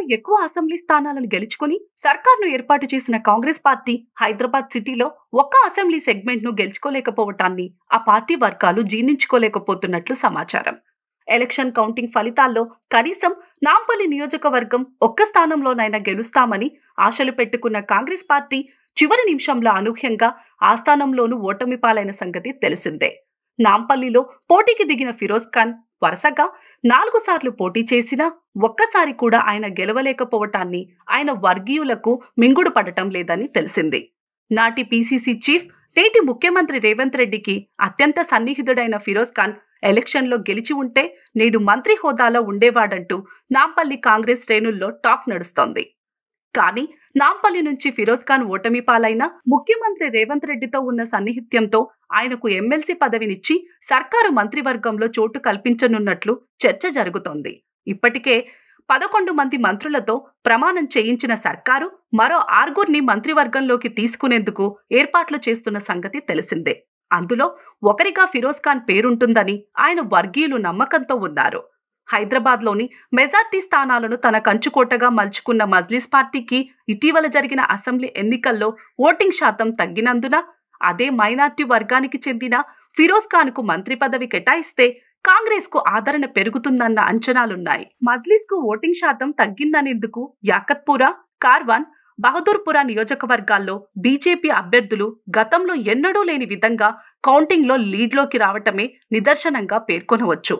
రాష్ట్రంలో ఎక్కువ అసెంబ్లీ స్థానాలను గెలుచుకుని సర్కార్ను ఏర్పాటు చేసిన కాంగ్రెస్ పార్టీ హైదరాబాద్ సిటీలో ఒక్క అసెంబ్లీ సెగ్మెంట్ను గెలుచుకోలేకపోవటాన్ని ఆ పార్టీ వర్గాలు జీర్ణించుకోలేకపోతున్నట్లు సమాచారం ఎలక్షన్ కౌంటింగ్ ఫలితాల్లో కనీసం నాంపల్లి నియోజకవర్గం ఒక్క స్థానంలోనైనా గెలుస్తామని ఆశలు పెట్టుకున్న కాంగ్రెస్ పార్టీ చివరి నిమిషంలో అనూహ్యంగా ఆ స్థానంలోనూ ఓటమి పాలైన సంగతి తెలిసిందే నాంపల్లిలో పోటీకి దిగిన ఫిరోజ్ ఖాన్ వరుసగా నాలుగు సార్లు పోటీ చేసినా ఒక్కసారి కూడా ఆయన గెలవలేకపోవటాన్ని ఆయన వర్గీయులకు మింగుడు పడటం లేదని తెలిసింది నాటి పీసీసీ చీఫ్ నేటి ముఖ్యమంత్రి రేవంత్ రెడ్డికి అత్యంత సన్నిహితుడైన ఫిరోజ్ ఖాన్ ఎలక్షన్లో గెలిచి ఉంటే నేడు మంత్రి హోదాలో ఉండేవాడంటూ నాంపల్లి కాంగ్రెస్ శ్రేణుల్లో టాక్ నడుస్తోంది కానీ నాంపల్లి నుంచి ఫిరోజ్ ఖాన్ ఓటమి పాలైన ముఖ్యమంత్రి రేవంత్ రెడ్డితో ఉన్న సన్నిహిత్యంతో ఆయనకు ఎమ్మెల్సీ పదవినిచ్చి సర్కారు మంత్రివర్గంలో చోటు కల్పించనున్నట్లు చర్చ జరుగుతోంది ఇప్పటికే పదకొండు మంది మంత్రులతో ప్రమాణం చేయించిన సర్కారు మరో ఆరుగురిని మంత్రివర్గంలోకి తీసుకునేందుకు ఏర్పాట్లు చేస్తున్న సంగతి తెలిసిందే అందులో ఒకరిగా ఫిరోజ్ ఖాన్ పేరుంటుందని ఆయన వర్గీయులు నమ్మకంతో ఉన్నారు హైదరాబాద్లోని మెజార్టీ స్థానాలను తన కంచుకోటగా మలుచుకున్న మజ్లిస్ పార్టీకి ఇటీవల జరిగిన అసెంబ్లీ ఎన్నికల్లో ఓటింగ్ శాతం తగ్గినందున అదే మైనార్టీ వర్గానికి చెందిన ఫిరోజ్ ఖాన్కు మంత్రి పదవి కేటాయిస్తే కాంగ్రెస్కు ఆదరణ పెరుగుతుందన్న అంచనాలున్నాయి మజ్లిస్కు ఓటింగ్ శాతం తగ్గిందనేందుకు యాకత్పురా కార్వాన్ బహదూర్పుర నియోజకవర్గాల్లో బీజేపీ అభ్యర్థులు గతంలో ఎన్నడూ లేని విధంగా కౌంటింగ్లో లీడ్లోకి రావటమే నిదర్శనంగా పేర్కొనవచ్చు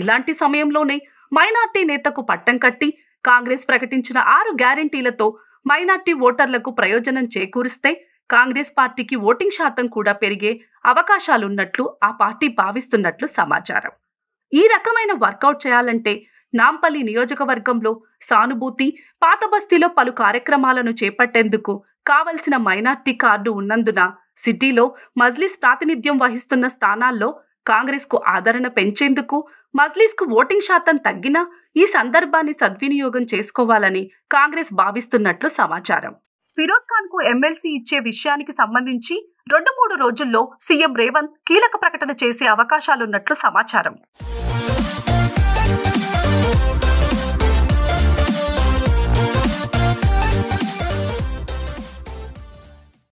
ఇలాంటి సమయంలోనే మైనార్టీ నేతకు పట్టం కట్టి కాంగ్రెస్ ప్రకటించిన ఆరు గ్యారంటీలతో మైనార్టీ ఓటర్లకు ప్రయోజనం చేకూరిస్తే కాంగ్రెస్ పార్టీకి ఓటింగ్ శాతం కూడా పెరిగే అవకాశాలున్నట్లు ఆ పార్టీ భావిస్తున్నట్లు సమాచారం ఈ రకమైన వర్కౌట్ చేయాలంటే నాంపల్లి నియోజకవర్గంలో సానుభూతి పాతబస్తీలో పలు కార్యక్రమాలను చేపట్టేందుకు కావలసిన మైనార్టీ కార్డు ఉన్నందున సిటీలో మజ్లిస్ ప్రాతినిధ్యం వహిస్తున్న స్థానాల్లో కాంగ్రెస్కు ఆదరణ పెంచేందుకు మజ్లీస్కు ఓటింగ్ శాతం తగ్గినా ఈ సందర్భాన్ని సద్వినియోగం చేసుకోవాలని కాంగ్రెస్ భావిస్తున్నట్లు సమాచారం ఫిరోజ్ ఖాన్ కు ఎమ్మెల్సీ ఇచ్చే విషయానికి సంబంధించి రెండు మూడు రోజుల్లో సీఎం రేవంత్ కీలక ప్రకటన చేసే అవకాశాలున్నట్లు సమాచారం